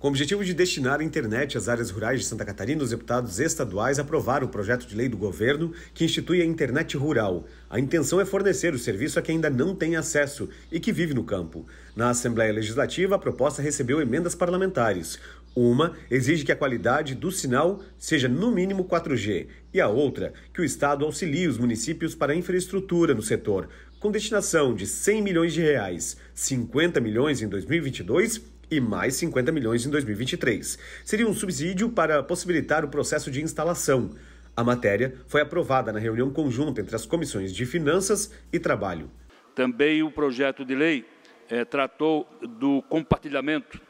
Com o objetivo de destinar a internet às áreas rurais de Santa Catarina, os deputados estaduais aprovaram o projeto de lei do governo que institui a internet rural. A intenção é fornecer o serviço a quem ainda não tem acesso e que vive no campo. Na Assembleia Legislativa, a proposta recebeu emendas parlamentares. Uma exige que a qualidade do sinal seja no mínimo 4G e a outra que o Estado auxilie os municípios para a infraestrutura no setor, com destinação de 100 milhões de reais, 50 milhões em 2022 e mais 50 milhões em 2023. Seria um subsídio para possibilitar o processo de instalação. A matéria foi aprovada na reunião conjunta entre as comissões de Finanças e Trabalho. Também o projeto de lei é, tratou do compartilhamento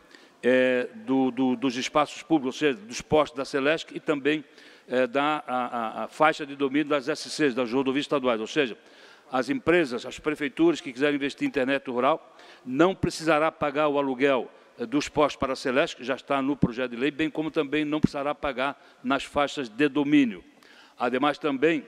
é, do, do, dos espaços públicos, ou seja, dos postos da Celesc e também é, da a, a faixa de domínio das SCs, das rodovias estaduais. Ou seja, as empresas, as prefeituras que quiserem investir em internet rural, não precisará pagar o aluguel é, dos postos para a Celeste, que já está no projeto de lei, bem como também não precisará pagar nas faixas de domínio. Ademais, também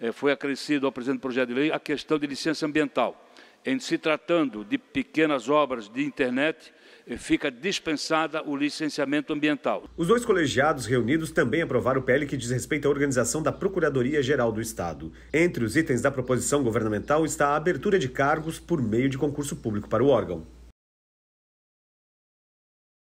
é, foi acrescido ao presente projeto de lei a questão de licença ambiental. Em se tratando de pequenas obras de internet, eh, fica dispensada o licenciamento ambiental. Os dois colegiados reunidos também aprovaram o PL que diz respeito à organização da Procuradoria-Geral do Estado. Entre os itens da proposição governamental está a abertura de cargos por meio de concurso público para o órgão.